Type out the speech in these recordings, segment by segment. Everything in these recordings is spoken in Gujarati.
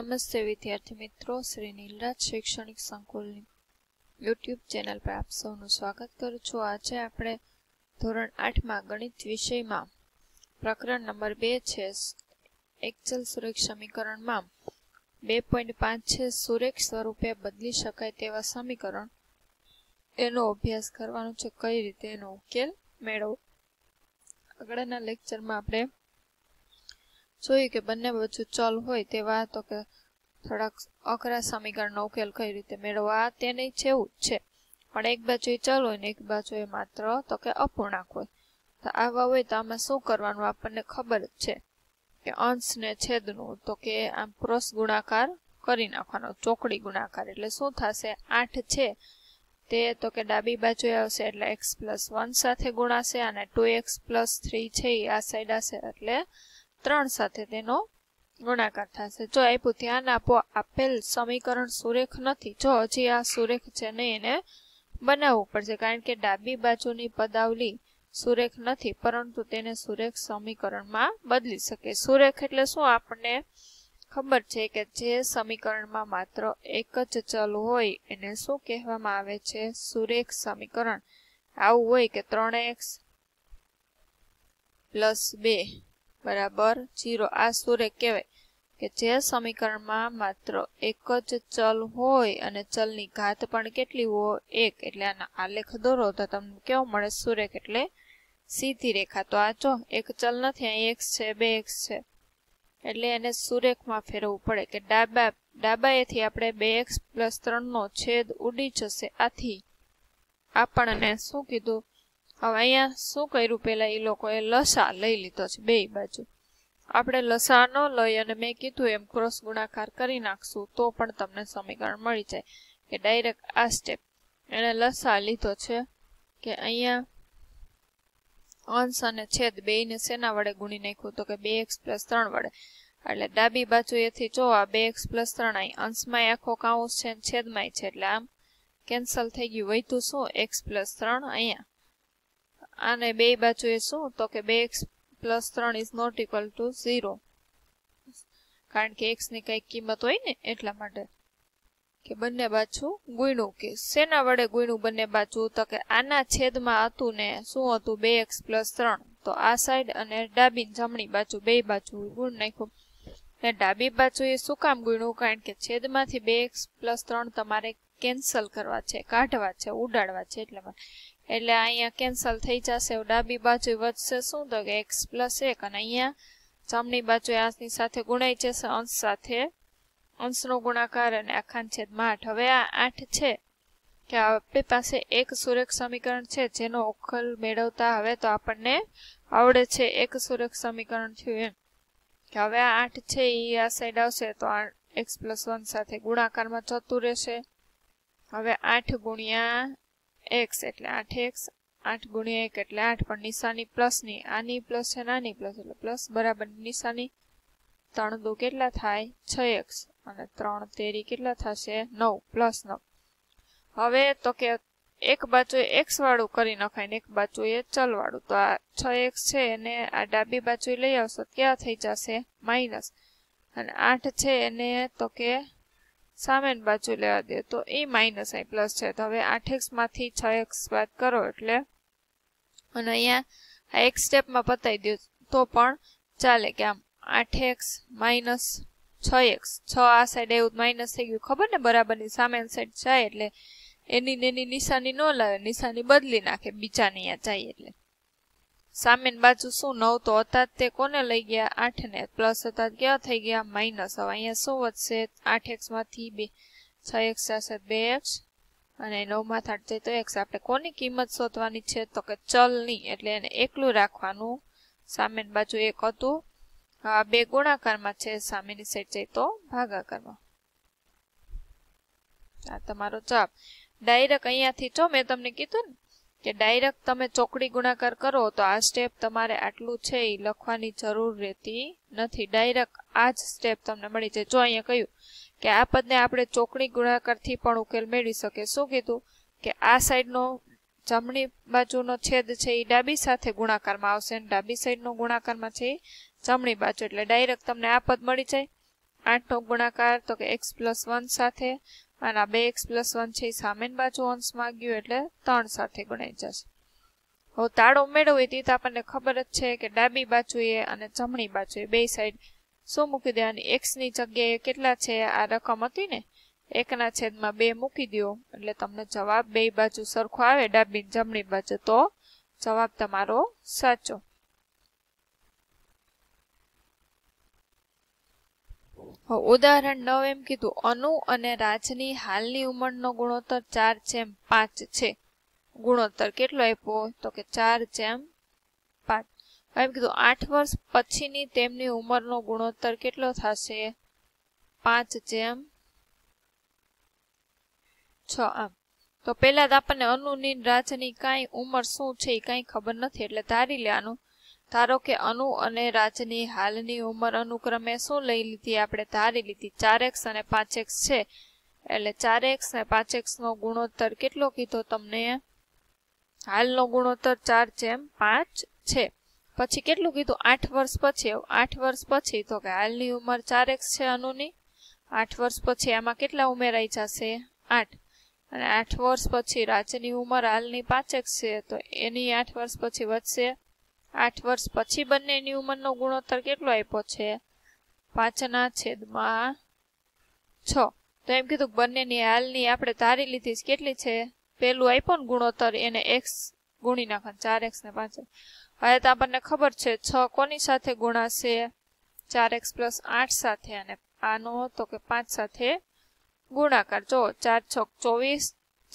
નમસ્તે વિદ્યાર્થી મિત્રો શ્રી નીલરાજ શૈક્ષણિક સંકુલની યુટ્યુબ ચેનલ પર આપ સૌનું સ્વાગત કરું છું આજે આપણે ધોરણ આઠમાં ગણિત વિષયમાં પ્રકરણ નંબર બે છે એકચલ સુરેખ સમીકરણમાં બે પોઈન્ટ પાંચ છે સુરેખ સ્વરૂપે બદલી શકાય તેવા સમીકરણ એનો અભ્યાસ કરવાનો છે કઈ રીતે એનો ઉકેલ મેળવો આગળના લેક્ચરમાં આપણે જોયું કે બંને બાજુ ચલ હોય તેવા તો કે થોડાક અઘરા સમીકરણનો ઉકેલ કઈ રીતે મેળવવા તેને જેવું છે પણ એક બાજુ ચલ હોય ને એક બાજુ માત્ર તો કે અપૂર્ણાંક હોય તો આવા હોય તો આમાં શું કરવાનું આપણને ખબર જ છે કે અંશ ને છેદનું તો કે આમ ક્રોસ ગુણાકાર કરી નાખવાનો ચોકડી ગુણાકાર એટલે શું થશે આઠ છે તે તો કે ડાબી બાજુએ આવશે એટલે એક્સ પ્લસ વન સાથે ગુણાશે અને ટુ એક્સ પ્લસ થ્રી છે એ આ સાઈડ હશે એટલે ત્રણ સાથે તેનો ગુણાકાર થશે જો આપ્યું ધ્યાન આપો આપેલ સમીકરણ સુરેખ નથી જો હજી આ સુરેખ છે નહીં એને બનાવવું પડશે કારણ કે ડાબી બાજુની પદાવલી સુરેખ નથી પરંતુ તેને સુરેખ સમીકરણમાં બદલી શકે સુરેખ એટલે શું આપણને ખબર છે કે જે સમીકરણમાં માત્ર એક જ ચલ હોય એને શું કહેવામાં આવે છે સુરેખ સમીકરણ આવું હોય કે ત્રણ એક્સ પ્લસ બે બરાબર જીરો આ સુરે કહેવાય કે જે સમીકરણમાં માત્ર એક જ ચલ હોય અને ચલની ઘાત પણ કેટલી હોય એક એટલે આના આલેખ દોરો તો તમને કેવું મળે સુરેખ એટલે સીધી રેખા તો આ જો એક ચલ નથી અહીં એક્સ છે બે એક્સ છે એટલે એને સુરેખમાં ફેરવવું પડે કે ડાબા ડાબાએથી આપણે બે એક્સ પ્લસ ત્રણનો છેદ ઉડી જશે આથી આપણને શું કીધું હવે અહીંયા શું કર્યું પહેલાં એ લોકોએ લસા લઈ લીધો છે બે બાજુ આપણે લસા ન લઈ અને મેં કીધું એમ ક્રોસ ગુણાકાર કરી નાખશું તો પણ તમને સમીકરણ મળી જાય કે ડાયરેક્ટ આ સ્ટેપ એણે લસા લીધો છે કે અહીંયા અંશ અને છેદ બેયને શેના વડે ગુણી નાખ્યું તો કે બે એક્સ પ્લસ ત્રણ વડે એટલે ડાબી બાજુ એથી જો આ બે એક્સ પ્લસ ત્રણ અહીં અંશમાં આખો કાઉસ છે છેદમાંય છે એટલે આમ કેન્સલ થઈ ગયું વૈતું શું એક્સ પ્લસ ત્રણ અહીંયા આને બે બાજુએ શું તો કે બે એક્સ પ્લસ ત્રણ is not equal to zero કારણ કે એક્સની કંઈક કિંમત હોય ને એટલા માટે કે બંને બાજુ ગુણ્યું કે શેના વડે ગુણ્યું બંને બાજુ તો કે આના છેદમાં હતું ને શું હતું બે એક્સ પ્લસ ત્રણ તો આ સાઈડ અને ડાબી જમણી બાજુ બે બાજુ ગુણ નાખ્યું ને ડાબી બાજુએ શું કામ ગુણું કારણ કે છેદમાંથી બે એક્સ પ્લસ ત્રણ તમારે કેન્સલ કરવા છે કાઢવા છે ઉડાડવા છે એટલા એટલે અહીંયા કેન્સલ થઈ જશે ડાબી બાજુ વધશે શું તો કે એક્સ પ્લસ એક અને અહીંયા જમણી બાજુ આની સાથે ગુણાઈ જશે અંશ સાથે અંશનો ગુણાકાર અને આખાન છેદમાં આઠ હવે આ આઠ છે કે આપણી પાસે એક સુરેખ સમીકરણ છે જેનો ઉકેલ મેળવતા હવે તો આપણને આવડે છે એક સુરેખ સમીકરણ થયું એમ કે હવે આ આઠ છે એ આ સાઈડ આવશે તો આ એક્સ પ્લસ વન સાથે ગુણાકારમાં જતું રહેશે હવે આઠ ગુણ્યા એક્સ એટલે આઠ એક્સ આઠ ગુણ્યા એક એટલે આઠ પણ નિશાની પ્લસની આની પ્લસ છે નાની પ્લસ એટલે પ્લસ બરાબર નિશાની ત્રણ દો કેટલા થાય છ એક્સ અને ત્રણ તેરી કેટલા થશે નવ પ્લસ નવ હવે તો કે એક બાજુ એક્સ વાળું કરી નખાય ને એક બાજુ એ ચલ વાળું તો આ છ એક્સ છે એને આ ડાબી બાજુ લઈ આવશો ક્યાં થઈ જશે માઇનસ અને આઠ છે એને તો કે સામેની બાજુ લેવા દે તો એ માઇનસ આઈ પ્લસ છે તો હવે આઠ એક્સમાંથી છ એક્સ બાદ કરો એટલે અને અહીંયા આ એક સ્ટેપમાં પતાવી દો તો પણ ચાલે કે આમ આઠ એક્સ માઇનસ છ એક્સ છ આ સાઈડ એવું માઇનસ થઈ ગયું ખબર ને બરાબરની સામેની સાઈડ જાય એટલે એની એની નિશાની ન લાવે નિશાની બદલી નાખે બીજાની અહીંયા જાય એટલે સામેની બાજુ શું નવ તો હતા તે કોને લઈ ગયા આઠ ને પ્લસ હતા કેવા થઈ ગયા માઇનસ હવે અહીંયા શું વધશે આઠ એક્સ માંથી બે છ એક્સ જશે બે એક્સ અને નવ નવમાં થાટ જાય તો એક્સ આપણે કોની કિંમત શોધવાની છે તો કે ચલની એટલે એને એકલું રાખવાનું સામેની બાજુ એક હતું આ બે ગુણાકારમાં છે સામેની સાઈડ જાય તો ભાગાકારમાં આ તમારો જવાબ ડાયરેક્ટ અહીંયાથી જો મેં તમને કીધું ને કે ડાયરેક્ટ તમે ચોકડી ગુણાકાર કરો તો આ સ્ટેપ તમારે આટલું છે એ લખવાની જરૂર રહેતી નથી ડાયરેક્ટ આ જ સ્ટેપ તમને મળી જાય જો અહીંયા કહ્યું કે આ પદને આપણે ચોકડી ગુણાકારથી પણ ઉકેલ મેળવી શકીએ શું કીધું કે આ સાઈડનો જમણી બાજુનો છેદ છે એ ડાબી સાથે ગુણાકારમાં આવશે અને ડાબી સાઈડનો ગુણાકારમાં છે એ જમણી બાજુ એટલે ડાયરેક્ટ તમને આ પદ મળી જાય આઠનો ગુણાકાર તો કે એક્સ પ્લસ વન સાથે અને આ બે એક્સ પ્લસ વન છે એ સામેની બાજુ અંશમાં ગયું એટલે ત્રણ સાથે ગણાઈ જશે હવે તાળો મેળવવી તે તો આપણને ખબર જ છે કે ડાબી બાજુએ અને જમણી બાજુએ બે સાઈડ શું મૂકી દેવાની એક્સની જગ્યાએ કેટલા છે આ રકમ હતી ને એકના છેદમાં બે મૂકી દો એટલે તમને જવાબ બે બાજુ સરખો આવે ડાબી જમણી બાજુ તો જવાબ તમારો સાચો ઉદાહરણ નવ એમ કીધું અનુ અને રાજની હાલની ઉંમરનો ગુણોત્તર ચાર જેમ પાંચ છે ગુણોત્તર કેટલો આપ્યો તો કે ચાર જેમ પાંચ એમ કીધું આઠ વર્ષ પછીની તેમની ઉંમરનો ગુણોત્તર કેટલો થશે પાંચ જેમ છ આમ તો પહેલા જ આપણને અનુની રાજની કાંઈ ઉંમર શું છે એ કાંઈ ખબર નથી એટલે ધારી લેવાનું ધારો કે અનુ અને રાજની હાલની ઉંમર અનુક્રમે શું લઈ લીધી આપણે ધારી લીધી ચાર એક્સ અને પાંચ એક્સ છે એટલે ચાર એક્સ અને પાંચ એક્સનો ગુણોત્તર કેટલો કીધો તમને હાલનો ગુણોત્તર ચાર જેમ પાંચ છે પછી કેટલું કીધું આઠ વર્ષ પછી આઠ વર્ષ પછી તો કે હાલની ઉંમર ચાર એક્સ છે અનુની આઠ વર્ષ પછી આમાં કેટલા ઉમેરાઈ જશે આઠ અને આઠ વર્ષ પછી રાજની ઉંમર હાલની પાંચ એક્સ છે તો એની આઠ વર્ષ પછી વધશે આઠ વર્ષ પછી બંનેની ઉંમરનો ગુણોત્તર કેટલો આપ્યો છે પાંચના છેદમાં છ તો એમ કીધું બંનેની હાલની આપણે ધારી લીધી કેટલી છે પહેલું આપ્યો ને ગુણોત્તર એને એક્સ ગુણી નાખવાનું ચાર એક્સ ને પાંચ હવે તો આપણને ખબર છે છ કોની સાથે ગુણાશે ચાર એક્સ પ્લસ આઠ સાથે અને આનો તો કે પાંચ સાથે ગુણાકાર જો ચાર છ ચોવીસ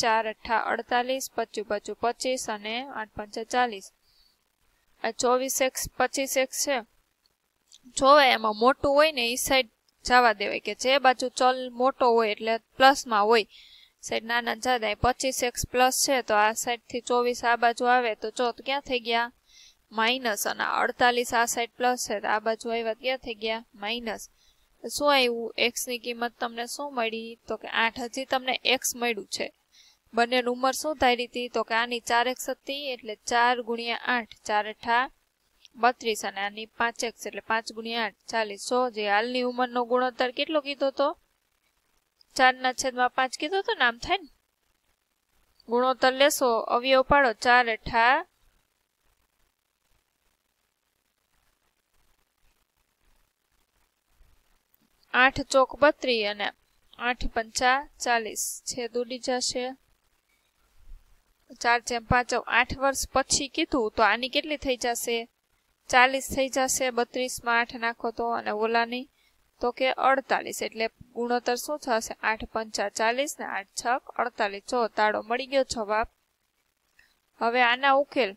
ચાર અઠા અડતાલીસ પચું પચું પચીસ અને આઠ પંચે ચાલીસ આ ચોવીસ એક્સ પચીસ એક્સ છે જોવાય એમાં મોટું હોય ને એ સાઈડ જવા દેવાય કે જે બાજુ ચલ મોટો હોય એટલે પ્લસમાં હોય સાઈડ નાના જવા દે પચીસ એક્સ પ્લસ છે તો આ સાઈડથી ચોવીસ આ બાજુ આવે તો ચોથ ક્યાં થઈ ગયા માઇનસ અને અડતાલીસ આ સાઈડ પ્લસ છે તો આ બાજુ આવ્યા ક્યાં થઈ ગયા માઇનસ શું આવ્યું એક્સની કિંમત તમને શું મળી તો કે આઠ હજી તમને એક્સ મળ્યું છે બંને ઉંમર શું થાય રીતી તો કે આની ચાર એક સત્તી એટલે ચાર ગુણ્યા આઠ ચાર અઠા બત્રીસ અને આની પાંચેક એટલે પાંચ ગુણ્યા આઠ ચાલીસ સો જે હાલની ઉંમરનો ગુણોત્તર કેટલો કીધો તો ચારના છેદમાં પાંચ કીધો તો નામ થાય ને ગુણોત્તર લેશો અવયવ પાડો ચાર અઠા આઠ ચોક બત્રી અને આઠ પંચા ચાલીસ છેદ ઉડી જશે ચાર જેમ પાંચ આઠ વર્ષ પછી કીધું તો આની કેટલી થઈ જશે ચાલીસ થઈ જશે બત્રીસમાં આઠ નાખો તો અને ઓલાની તો કે અડતાલીસ એટલે ગુણોત્તર શું થશે આઠ પંચા ચાલીસ ને આઠ છક અડતાલીસ જો તાળો મળી ગયો જવાબ હવે આના ઉકેલ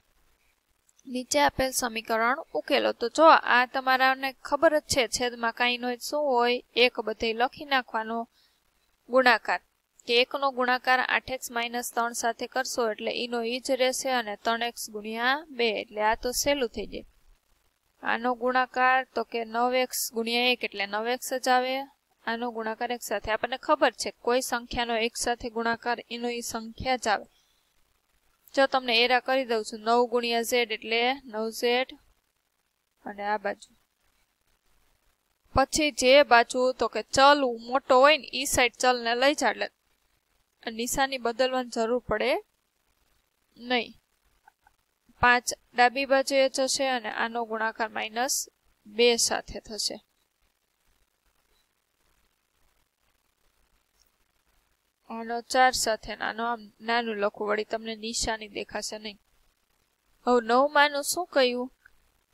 નીચે આપેલ સમીકરણ ઉકેલો તો જો આ તમારાને ખબર જ છે છેદમાં કાંઈ નો શું હોય એક બધે લખી નાખવાનો ગુણાકાર કે એકનો ગુણાકાર આઠ એક્સ માઇનસ ત્રણ સાથે કરશો એટલે ઈનો ઈ જ રહેશે અને ત્રણ એક્સ ગુણ્યા બે એટલે આ તો સહેલું થઈ જાય આનો ગુણાકાર તો કે નવ એક્સ ગુણ્યા એક એટલે નવ એક્સ જ આવે આનો ગુણાકાર એક સાથે આપણને ખબર છે કોઈ સંખ્યાનો એક સાથે ગુણાકાર એનો એ સંખ્યા જ આવે જો તમને એરા કરી દઉં છું નવ ગુણ્યા ઝેડ એટલે નવ ઝેડ અને આ બાજુ પછી જે બાજુ તો કે ચલ મોટો હોય ને એ સાઈડ ચલને લઈ જાય એટલે નિશાની બદલવાની જરૂર પડે નહીં પાંચ ડાબી બાજુએ થશે અને આનો ગુણાકાર માઇનસ બે સાથે થશે આનો ચાર સાથે નાનો આમ નાનું લખવું વળી તમને નિશાની દેખાશે નહીં હવે નવમાનું શું કહ્યું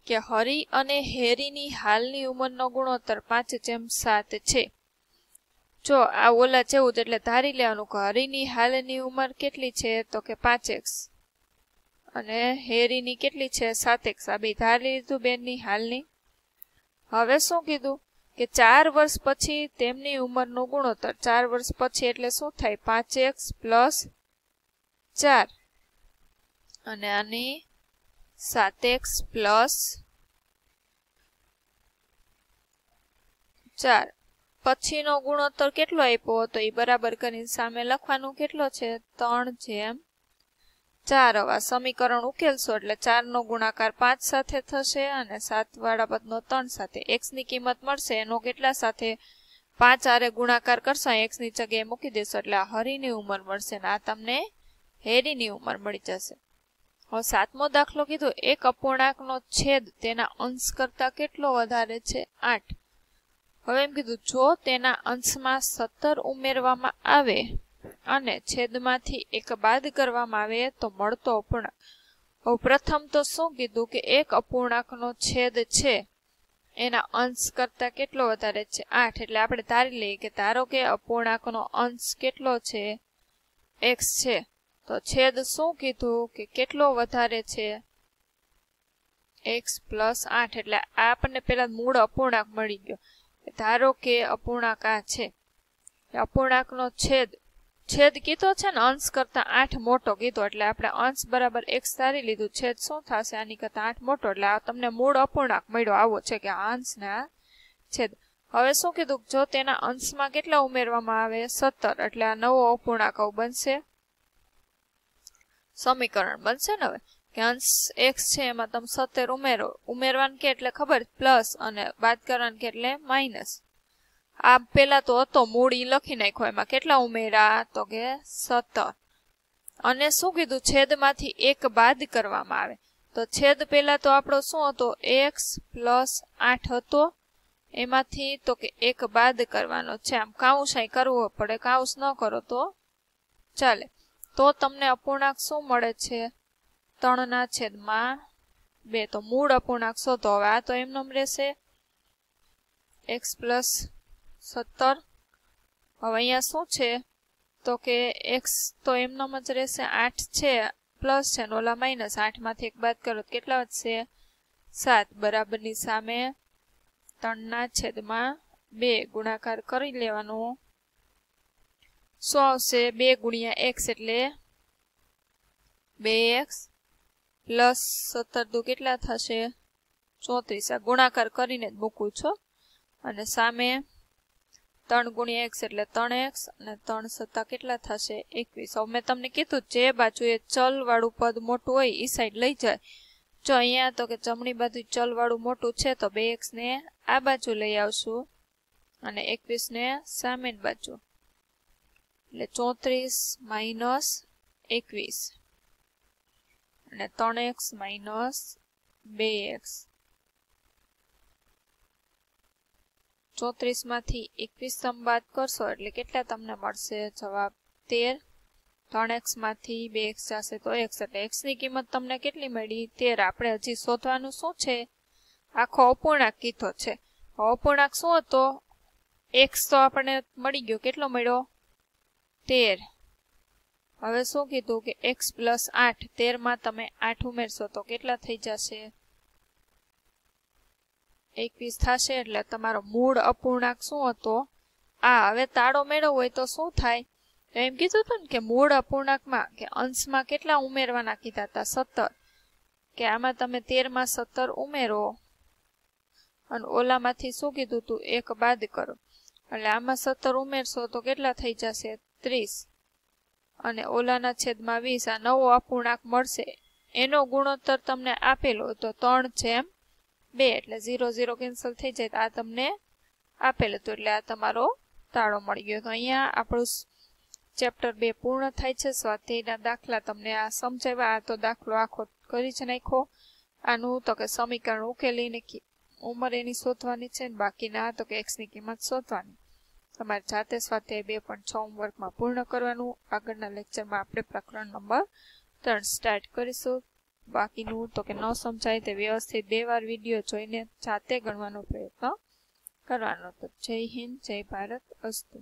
કે હરી અને હેરીની હાલની ઉંમરનો ગુણોત્તર પાંચ જેમ સાત છે જો આ ઓલા જેવું એટલે ધારી લેવાનું કે હરીની હાલની ઉંમર કેટલી છે તો કે પાંચેક્સ અને હેરીની કેટલી છે સાતેક્સ આ બે ધારી લીધું બેનની હાલની હવે શું કીધું કે ચાર વર્ષ પછી તેમની ઉંમરનો ગુણોત્તર ચાર વર્ષ પછી એટલે શું થાય પાંચ પાંચેક્સ પ્લસ ચાર અને આની સાત સાતેક્સ પ્લસ ચાર પછીનો ગુણોત્તર કેટલો આપ્યો હતો એ બરાબર કરીને સામે લખવાનું કેટલો છે ત્રણ જેમ ચાર આવા સમીકરણ ઉકેલશો એટલે ચારનો ગુણાકાર પાંચ સાથે થશે અને સાતવાળા વાળા પદનો ત્રણ સાથે એક્સની કિંમત મળશે એનો કેટલા સાથે પાંચ આરે ગુણાકાર કરશો એક્સની જગ્યાએ મૂકી દેશો એટલે આ હરીની ઉંમર મળશે અને આ તમને હેરીની ઉંમર મળી જશે હવે સાતમો દાખલો કીધો એક અપૂર્ણાંકનો છેદ તેના અંશ કરતાં કેટલો વધારે છે આઠ હવે એમ કીધું જો તેના અંશમાં સત્તર ઉમેરવામાં આવે અને છેદમાંથી એક બાદ કરવામાં આવે તો મળતો અપૂર્ણાંક હવે પ્રથમ તો શું કીધું કે એક અપૂર્ણાંકનો છેદ છે એના અંશ કરતાં કેટલો વધારે છે આઠ એટલે આપણે ધારી લઈએ કે ધારો કે અપૂર્ણાંકનો અંશ કેટલો છે એક્સ છે તો છેદ શું કીધું કે કેટલો વધારે છે એક્સ પ્લસ આઠ એટલે આપણને પેલા મૂળ અપૂર્ણાંક મળી ગયો ધારો કે અપૂર્ણાંક આ છે અપૂર્ણાંકનો છેદ છેદ કીધો છે ને અંશ કરતાં આઠ મોટો કીધો એટલે આપણે અંશ બરાબર એક સારી લીધું છેદ શું થશે આની કરતાં આઠ મોટો એટલે તમને મૂળ અપૂર્ણાંક મળ્યો આવો છે કે અંશ ને આ છેદ હવે શું કીધું જો તેના અંશમાં કેટલા ઉમેરવામાં આવે સત્તર એટલે આ નવો અપૂર્ણાંક બનશે સમીકરણ બનશે ને હવે કે અંશ એક્સ છે એમાં તમે સત્તેર ઉમેરો ઉમેરવાનું કે એટલે ખબર પ્લસ અને બાદ કરવાનું કે એટલે માઇનસ આ પહેલાં તો હતો મૂળ એ લખી નાખ્યો એમાં કેટલા ઉમેરા તો કે સત્તર અને શું કીધું છેદમાંથી એક બાદ કરવામાં આવે તો છેદ પેલા તો આપણો શું હતો એક્સ પ્લસ આઠ હતો એમાંથી તો કે એક બાદ કરવાનો છે આમ કાઉસ અહીં કરવો પડે કાઉસ ન કરો તો ચાલે તો તમને અપૂર્ણાંક શું મળે છે ત્રણના છેદમાં બે તો મૂળ અપૂર્ણાંક શોધો હવે આ તો એમનો રહેશે એક્સ પ્લસ સત્તર હવે અહીંયા શું છે તો કે એક્સ તો એમનો જ રહેશે આઠ છે પ્લસ છે ને ઓલા માઇનસ આઠમાંથી એક બાદ કરો તો કેટલા વધશે સાત બરાબરની સામે ત્રણના છેદમાં બે ગુણાકાર કરી લેવાનો શું આવશે બે ગુણ્યા એક્સ એટલે બે એક્સ પ્લસ સત્તર દુ કેટલા થશે ચોત્રીસ આ ગુણાકાર કરીને જ મૂકું છું અને સામે ત્રણ ગુણ્યા એક્સ એટલે ત્રણ એક્સ અને ત્રણ સત્તા કેટલા થશે એકવીસ હવે મેં તમને કીધું જે બાજુ એ ચલવાળું પદ મોટું હોય એ સાઈડ લઈ જાય જો અહીંયા તો કે જમણી બાજુ ચલવાળું મોટું છે તો બે એક્સને આ બાજુ લઈ આવશું અને એકવીસને સામેની બાજુ એટલે ચોત્રીસ માઇનસ એકવીસ એટલે ત્રણ એક્સ માઇનસ બે એક્સ ચોત્રીસમાંથી એકવીસ તમે બાદ કરશો એટલે કેટલા તમને મળશે જવાબ તેર ત્રણ એક્સમાંથી બે એક્સ જશે તો એક્સ એટલે એક્સની કિંમત તમને કેટલી મળી તેર આપણે હજી શોધવાનું શું છે આખો અપૂર્ણાંક કીધો છે અપૂર્ણાંક શું હતો એક્સ તો આપણને મળી ગયો કેટલો મળ્યો તેર હવે શું કીધું કે એક્સ પ્લસ આઠ તેરમાં તમે આઠ ઉમેરશો તો કેટલા થઈ જશે એકવીસ થશે એટલે તમારો મૂળ અપૂર્ણાંક શું હતો આ હવે તાળો મેળવો હોય તો શું થાય એમ કીધું હતું ને કે મૂળ અપૂર્ણાંકમાં કે અંશમાં કેટલા ઉમેરવાના કીધા હતા સત્તર કે આમાં તમે તેરમાં સત્તર ઉમેરો અને ઓલામાંથી શું કીધું હતું એક બાદ કરો એટલે આમાં સત્તર ઉમેરશો તો કેટલા થઈ જશે ત્રીસ અને ઓલાના છેદમાં વીસ આ નવો અપૂર્ણાંક મળશે એનો ગુણોત્તર તમને આપેલો તો ત્રણ જેમ બે એટલે ઝીરો ઝીરો કેન્સલ થઈ જાય આ તમને આપેલ હતું એટલે આ તમારો તાળો મળી ગયો તો અહીંયા આપણું ચેપ્ટર બે પૂર્ણ થાય છે સ્વાધ્યાયના દાખલા તમને આ સમજાવ્યા આ તો દાખલો આખો કરી જ નાખો આનું તો કે સમીકરણ ઉકેલીને ઉંમર એની શોધવાની છે બાકીના તો કે એક્સની કિંમત શોધવાની તમારે જાતે સ્વાધ્યાય બે પણ છ હોમવર્કમાં પૂર્ણ કરવાનું આગળના લેક્ચરમાં આપણે પ્રકરણ નંબર ત્રણ સ્ટાર્ટ કરીશું બાકીનું તો કે ન સમજાય તે વ્યવસ્થિત બે વાર વિડીયો જોઈને જાતે ગણવાનો પ્રયત્ન કરવાનો તો જય હિન્દ જય ભારત અસ્તુ